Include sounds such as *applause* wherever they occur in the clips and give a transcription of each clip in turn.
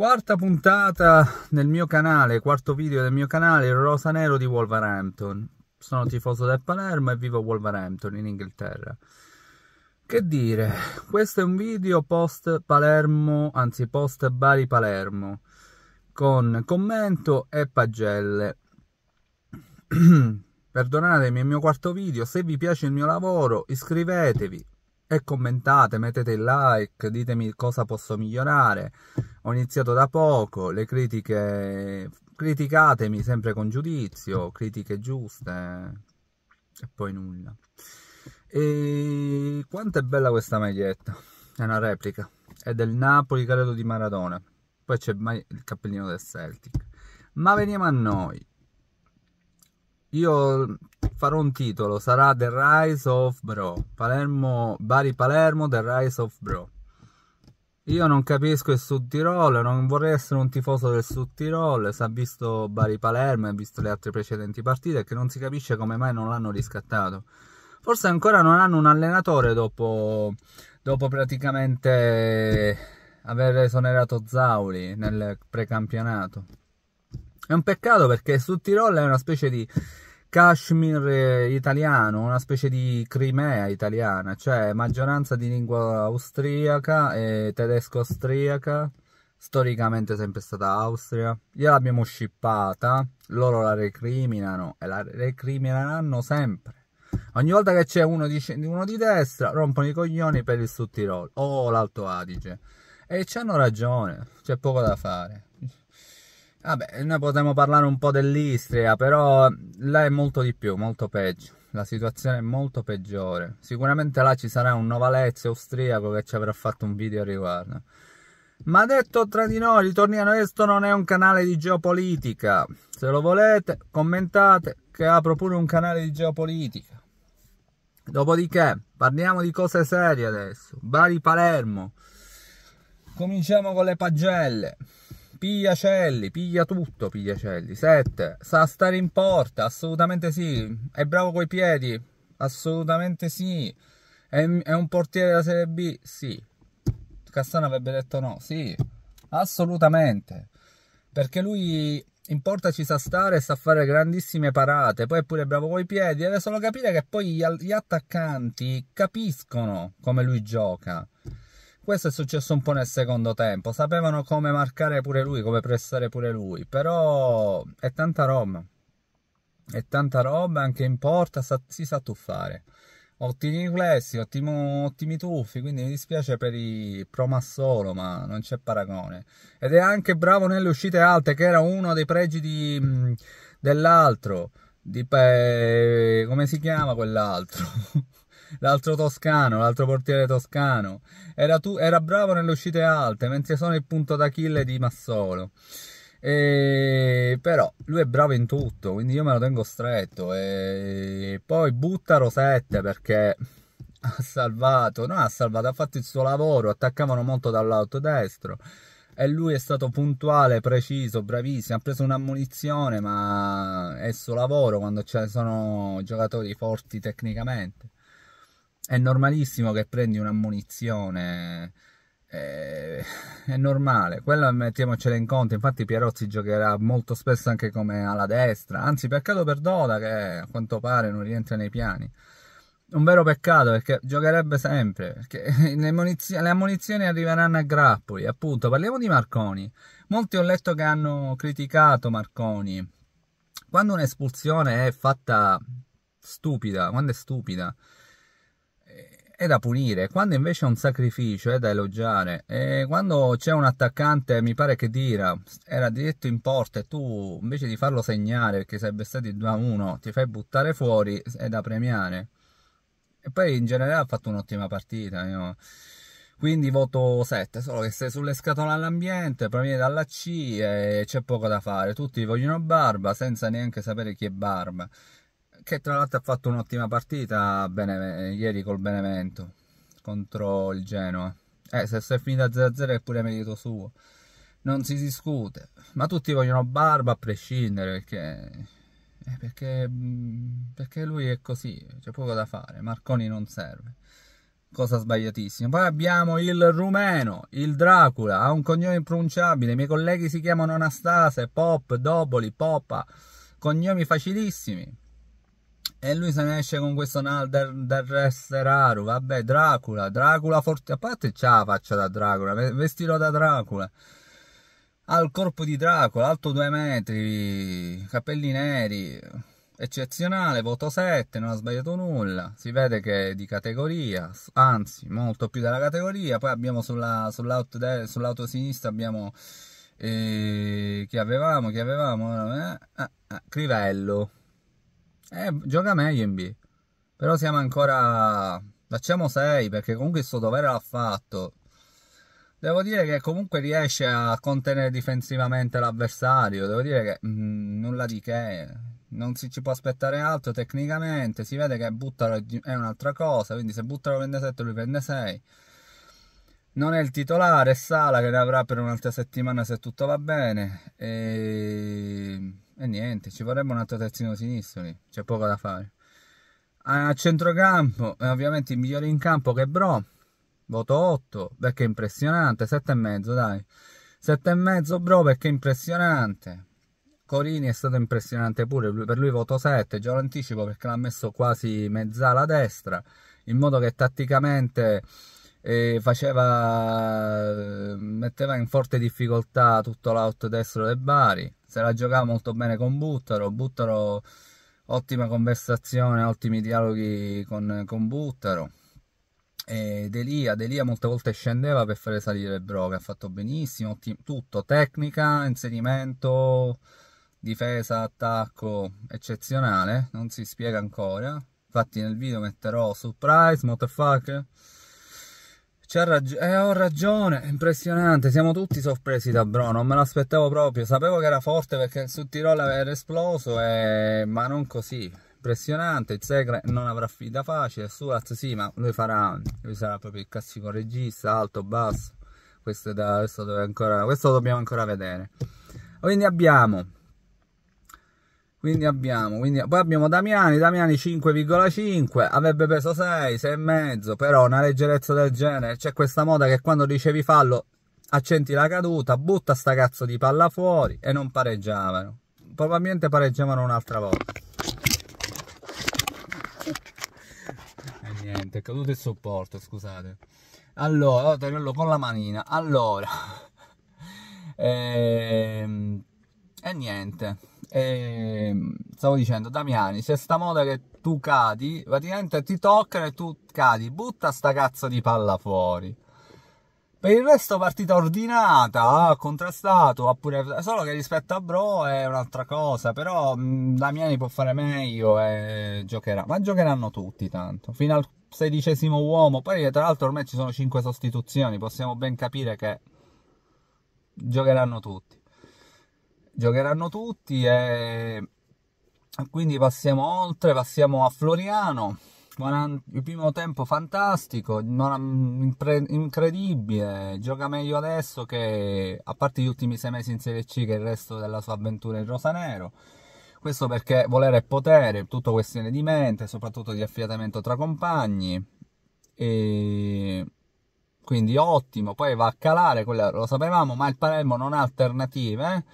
Quarta puntata nel mio canale, quarto video del mio canale, il rosa nero di Wolverhampton. Sono tifoso del Palermo e vivo a Wolverhampton in Inghilterra. Che dire, questo è un video post Palermo, anzi post Bari Palermo, con commento e pagelle. *clears throat* Perdonatemi, è il mio quarto video, se vi piace il mio lavoro iscrivetevi e commentate, mettete il like, ditemi cosa posso migliorare ho iniziato da poco, le critiche, criticatemi sempre con giudizio, critiche giuste e poi nulla. E quanto è bella questa maglietta, è una replica, è del Napoli credo di Maradona, poi c'è il cappellino del Celtic. Ma veniamo a noi. Io farò un titolo, sarà The Rise of Bro, Palermo, Bari Palermo, The Rise of Bro io non capisco il Sud Tirol, non vorrei essere un tifoso del Sud Tirol, si ha visto Bari Palermo e visto le altre precedenti partite che non si capisce come mai non l'hanno riscattato. Forse ancora non hanno un allenatore dopo, dopo praticamente aver esonerato Zauri nel precampionato. È un peccato perché il Sud Tirol è una specie di Kashmir eh, italiano, una specie di Crimea italiana, cioè maggioranza di lingua austriaca e tedesco-austriaca, storicamente sempre stata Austria. Gliel'abbiamo scippata, loro la recriminano e la recrimineranno sempre. Ogni volta che c'è uno di, uno di destra rompono i coglioni per il Sud Tirol o l'Alto Adige. E ci hanno ragione, c'è poco da fare. Vabbè, noi potremmo parlare un po' dell'Istria, però là è molto di più, molto peggio. La situazione è molto peggiore. Sicuramente là ci sarà un novalezzo austriaco che ci avrà fatto un video al riguardo. Ma detto tra di noi, ritorniamo, questo non è un canale di geopolitica. Se lo volete, commentate che apro pure un canale di geopolitica. Dopodiché, parliamo di cose serie adesso. Bari Palermo. Cominciamo con le pagelle. Pigliacelli, piglia tutto Pigliacelli. 7. Sa stare in porta, assolutamente sì. È bravo coi piedi, assolutamente sì. È, è un portiere della Serie B, sì. Cassano avrebbe detto no, sì. Assolutamente. Perché lui in porta ci sa stare e sa fare grandissime parate, poi è pure bravo coi piedi, deve solo capire che poi gli, gli, attaccanti capiscono come lui gioca questo è successo un po' nel secondo tempo. Sapevano come marcare pure lui, come pressare pure lui. Però è tanta roba. È tanta roba, anche in porta sa, si sa tuffare. Ottimi riflessi, ottimo, ottimi tuffi, quindi mi dispiace per i Promassolo, ma non c'è paragone. Ed è anche bravo nelle uscite alte, che era uno dei pregi di, dell'altro. Di, come si chiama quell'altro? *laughs* l'altro toscano, l'altro portiere toscano. Era, tu, era bravo nelle uscite alte, mentre sono il punto d'Achille di Massolo. E... Però lui è bravo in tutto, quindi io me lo tengo stretto. E poi butta Rosette perché ha salvato, no, ha salvato, ha fatto il suo lavoro. Attaccavano molto dall'alto destro. E lui è stato puntuale, preciso, bravissimo. Ha preso un'ammunizione, ma è il suo lavoro quando ce ne sono giocatori forti tecnicamente è normalissimo che prendi un'ammonizione eh, è, normale, quello mettiamocela in conto. Infatti, Pierozzi giocherà molto spesso anche come alla destra. Anzi, peccato per Doda che a quanto pare non rientra nei piani. Un vero peccato perché giocherebbe sempre. Perché *laughs* le, munizioni, le ammonizioni arriveranno a grappoli. Appunto, parliamo di Marconi. Molti ho letto che hanno criticato Marconi. Quando un'espulsione è fatta stupida, quando è stupida, è da punire, quando invece è un sacrificio è da elogiare. E quando c'è un attaccante, mi pare che Dira era diretto in porta e tu invece di farlo segnare perché sarebbe stato il 2-1, ti fai buttare fuori, è da premiare. E poi in generale ha fatto un'ottima partita. Io. Quindi voto 7, solo che sei sulle scatole all'ambiente proviene dalla C e eh, c'è poco da fare. Tutti vogliono Barba senza neanche sapere chi è Barba che tra l'altro ha fatto un'ottima partita Bene, eh, ieri col Benevento contro il Genoa. Eh, se sei finita 0-0 è pure merito suo. Non si discute. Ma tutti vogliono Barba a prescindere perché... Eh, perché, mm, perché lui è così, c'è poco da fare, Marconi non serve, cosa sbagliatissima. Poi abbiamo il rumeno, il Dracula, ha un cognome impronunciabile, i miei colleghi si chiamano Anastase, Pop, Doboli, Popa, cognomi facilissimi. E lui se ne esce con questo no, del, del Resteraru, vabbè, Dracula, Dracula forte, a parte c'ha la faccia da Dracula, vestito da Dracula, ha il corpo di Dracula, alto due metri, capelli neri, eccezionale, voto 7, non ha sbagliato nulla, si vede che è di categoria, anzi, molto più della categoria, poi abbiamo sulla, sull'auto, de, sull'auto sinistra abbiamo, eh, chi avevamo, chi avevamo, eh, eh, eh Crivello, eh, gioca meglio in B. Però siamo ancora... Facciamo 6 perché comunque il suo dovere l'ha fatto. Devo dire che comunque riesce a contenere difensivamente l'avversario. Devo dire che mh, mm, nulla di che. Non si ci può aspettare altro tecnicamente. Si vede che buttalo è un'altra cosa. Quindi se buttalo prende 7 lui prende 6 non è il titolare, è Sala che ne avrà per un'altra settimana se tutto va bene. E, e niente, ci vorrebbe un altro terzino sinistro lì, c'è poco da fare. A centrocampo, eh, ovviamente il migliore in campo che Bro, voto 8 perché è impressionante, 7,5 dai. 7,5 Bro perché è impressionante. Corini è stato impressionante pure, per lui voto 7, già lo anticipo perché l'ha messo quasi mezzala destra, in modo che tatticamente faceva, metteva in forte difficoltà tutto l'out destro del Bari, se la giocava molto bene con Buttaro, Buttaro ottima conversazione, ottimi dialoghi con, con Buttaro. Ed Elia, Elia molte volte scendeva per fare salire Broca, ha fatto benissimo, ottimo, tutto, tecnica, inserimento, difesa, attacco, eccezionale, non si spiega ancora. Infatti nel video metterò surprise, motherfucker, Rag... Eh, ho ragione, impressionante. Siamo tutti sorpresi da Bro, non me l'aspettavo proprio. Sapevo che era forte perché su Tirol era esploso, e... ma non così. Impressionante, il Segre non avrà fida facile, Suaz sì, ma lui farà, lui sarà proprio il classico regista, alto, basso. Questo, da... questo, ancora... questo dobbiamo ancora vedere. Quindi abbiamo quindi abbiamo, quindi, poi abbiamo Damiani, Damiani 5,5, avrebbe peso 6, 6,5, però una leggerezza del genere, c'è questa moda che quando ricevi fallo accenti la caduta, butta sta cazzo di palla fuori e non pareggiavano. Probabilmente pareggiavano un'altra volta. *laughs* E niente, è caduto il supporto, scusate. Allora, oh, tenerlo con la manina. Allora, *laughs* e, ehm, e niente. E ehm, stavo dicendo, Damiani, se sta moda che tu cadi, praticamente ti toccano e tu cadi, butta sta cazzo di palla fuori. Per il resto partita ordinata, ha contrastato, ha solo che rispetto a Bro è un'altra cosa, però mh, mm, Damiani può fare meglio e giocherà, ma giocheranno tutti tanto, fino al sedicesimo uomo, poi tra l'altro ormai ci sono cinque sostituzioni, possiamo ben capire che giocheranno tutti giocheranno tutti e quindi passiamo oltre, passiamo a Floriano. Il primo tempo fantastico, incredibile, gioca meglio adesso che a parte gli ultimi sei mesi in Serie C che il resto della sua avventura in Rosanero. Questo perché volere è potere, tutto questione di mente, soprattutto di affiatamento tra compagni. E quindi ottimo, poi va a calare, lo sapevamo, ma il Palermo non ha alternative. Eh?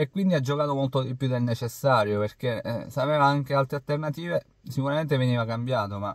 e quindi ha giocato molto di più del necessario perché eh, se aveva anche altre alternative sicuramente veniva cambiato ma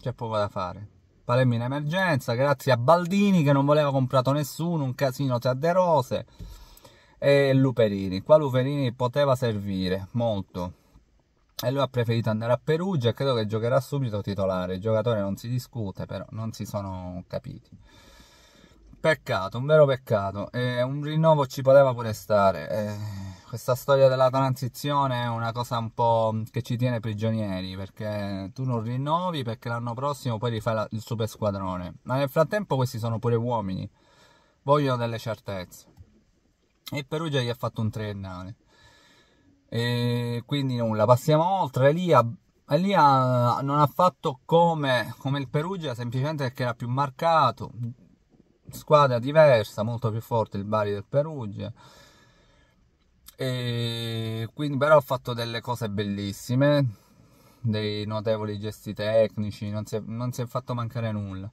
c'è poco da fare Palermo in emergenza grazie a Baldini che non voleva comprato nessuno un casino tra De Rose e Luperini qua Luperini poteva servire molto e lui ha preferito andare a Perugia e credo che giocherà subito titolare il giocatore non si discute però non si sono capiti peccato un vero peccato e un rinnovo ci poteva pure stare e eh, questa storia della transizione è una cosa un po' che ci tiene prigionieri perché tu non rinnovi perché l'anno prossimo poi rifai la, il super squadrone. Ma nel frattempo questi sono pure uomini, vogliono delle certezze. E Perugia gli ha fatto un triennale. E quindi nulla, passiamo oltre. Lì a lì non ha fatto come, come, il Perugia, semplicemente perché era più marcato, squadra diversa, molto più forte il Bari del Perugia. E quindi però ho fatto delle cose bellissime, dei notevoli gesti tecnici, non si è, non si è fatto mancare nulla.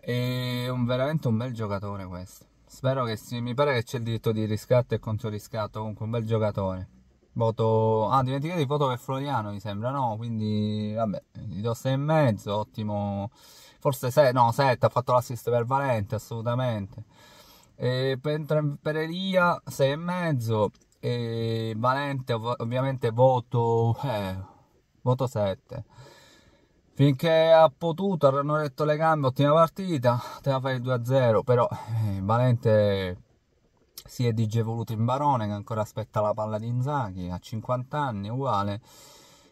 È un, veramente un bel giocatore questo. Spero che si, mi pare che c'è il diritto di riscatto e contro riscatto, comunque un bel giocatore. Voto, ah, dimenticate di voto per Floriano, mi sembra, no? Quindi, vabbè, gli do 6 e mezzo, ottimo. Forse 6, no, 7, ha fatto l'assist per Valente, assolutamente. E per, per Elia 6 e mezzo e Valente ov- ovviamente voto, eh, voto 7 finché ha potuto hanno retto le gambe ottima partita te la fai il 2-0 però eh, Valente si è digevoluto in Barone che ancora aspetta la palla di Inzaghi a 50 anni uguale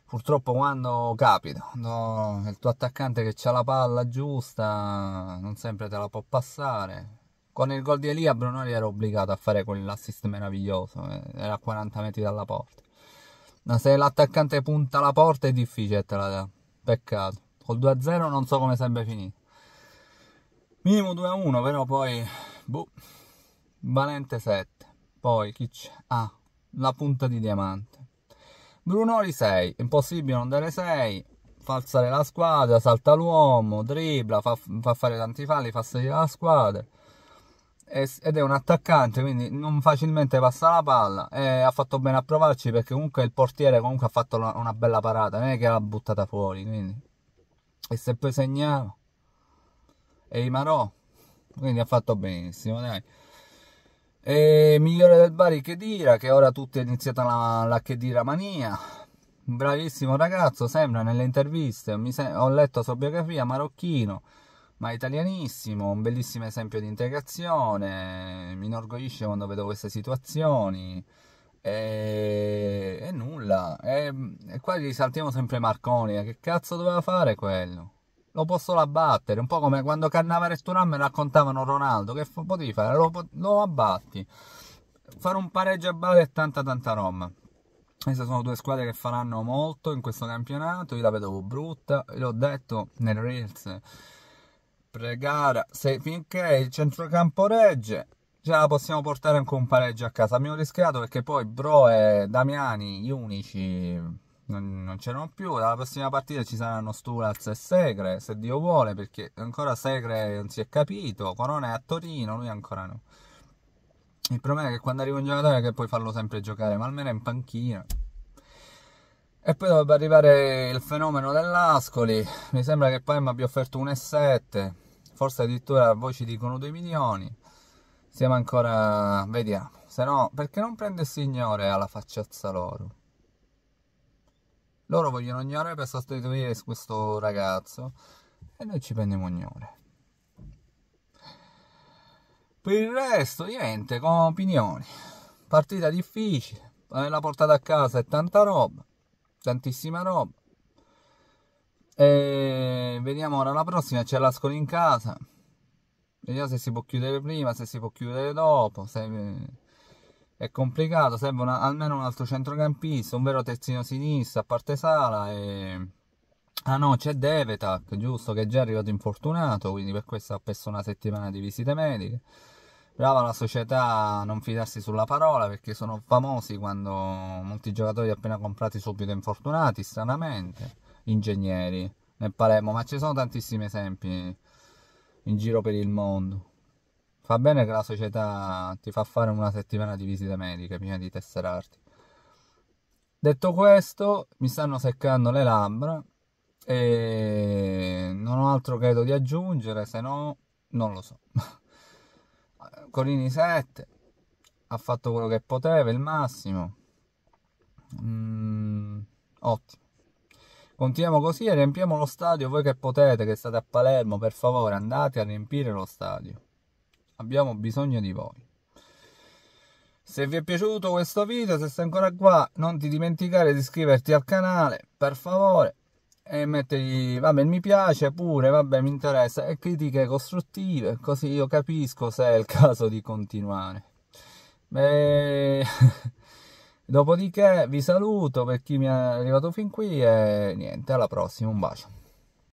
purtroppo quando capita no, il tuo attaccante che ha la palla giusta non sempre te la può passare con il gol di Elia Brunori era obbligato a fare quell'assist meraviglioso, eh, era a 40 metri dalla porta. Ma se l'attaccante punta la porta è difficile te la dà. Peccato. Col 2-0 non so come sarebbe finito. Minimo 2-1, però poi... Boh. Valente 7. Poi chi c'è? Ah, la punta di diamante. Brunori 6, impossibile non dare 6, fa alzare la squadra, salta l'uomo, dribla, fa, fa fare tanti falli, fa salire la squadra ed è un attaccante, quindi non facilmente passa la palla. E ha fatto bene a provarci perché comunque il portiere comunque ha fatto una bella parata, non è che l'ha buttata fuori. Quindi. E se poi segnava, e i Marò, quindi ha fatto benissimo, dai. E migliore del Bari Chedira, che ora tutti è iniziata la, la Chedira mania. bravissimo ragazzo, sembra nelle interviste, ho letto la sua biografia, marocchino ma italianissimo, un bellissimo esempio di integrazione, mi inorgoglisce quando vedo queste situazioni e, e nulla, e, e qua risaltiamo sempre Marconi, eh, che cazzo doveva fare quello? Lo posso abbattere, un po' come quando Cannavare e Turan me raccontavano Ronaldo, che f- potevi fare? Lo, lo abbatti, fare un pareggio a Bale e tanta tanta Roma. Queste sono due squadre che faranno molto in questo campionato, io la vedo brutta, l'ho detto nel Reels Pregara, se finché il centrocampo regge, ce la possiamo portare anche un pareggio a casa. Abbiamo rischiato perché poi Bro e Damiani, gli unici, non, non c'erano più. Dalla prossima partita ci saranno Sturaz e Segre, se Dio vuole, perché ancora Segre non si è capito. Corona è a Torino, lui ancora no. Il problema è che quando arriva un giocatore che puoi farlo sempre giocare, ma almeno in panchina. E poi dovrebbe arrivare il fenomeno dell'Ascoli. Mi sembra che poi mi abbia offerto 1,7 forse addirittura a voi ci dicono 2 milioni. Siamo ancora... vediamo. Se no, perché non prende il Signore alla facciazza loro? Loro vogliono ignorare per sostituire questo ragazzo e noi ci prendiamo ignore. Per il resto, niente, con opinioni. Partita difficile, la portata a casa è tanta roba, tantissima roba. E vediamo ora la prossima, c'è l'ascolo in casa. Vediamo se si può chiudere prima, se si può chiudere dopo. Se... Eh, è complicato, serve una, almeno un altro centrocampista, un vero terzino sinistro a parte sala. E... Ah no, c'è Devetak, giusto, che è già arrivato infortunato, quindi per questo ha perso una settimana di visite mediche. Brava la società a non fidarsi sulla parola perché sono famosi quando molti giocatori appena comprati subito infortunati, stranamente ingegneri nel Palermo, ma ci sono tantissimi esempi in giro per il mondo. Fa bene che la società ti fa fare una settimana di visite mediche prima di tesserarti. Detto questo, mi stanno seccando le labbra e non ho altro credo di aggiungere, se no non lo so. *laughs* Corini 7 ha fatto quello che poteva, il massimo. Mm, ottimo. Continuiamo così e riempiamo lo stadio. Voi che potete, che state a Palermo, per favore andate a riempire lo stadio. Abbiamo bisogno di voi. Se vi è piaciuto questo video, se sei ancora qua, non ti dimenticare di iscriverti al canale, per favore. E mettergli, vabbè, mi piace pure, vabbè, mi interessa. E critiche costruttive, così io capisco se è il *laughs* caso di continuare. Beh... *laughs* Dopodiché vi saluto per chi mi è arrivato fin qui e niente, alla prossima, un bacio.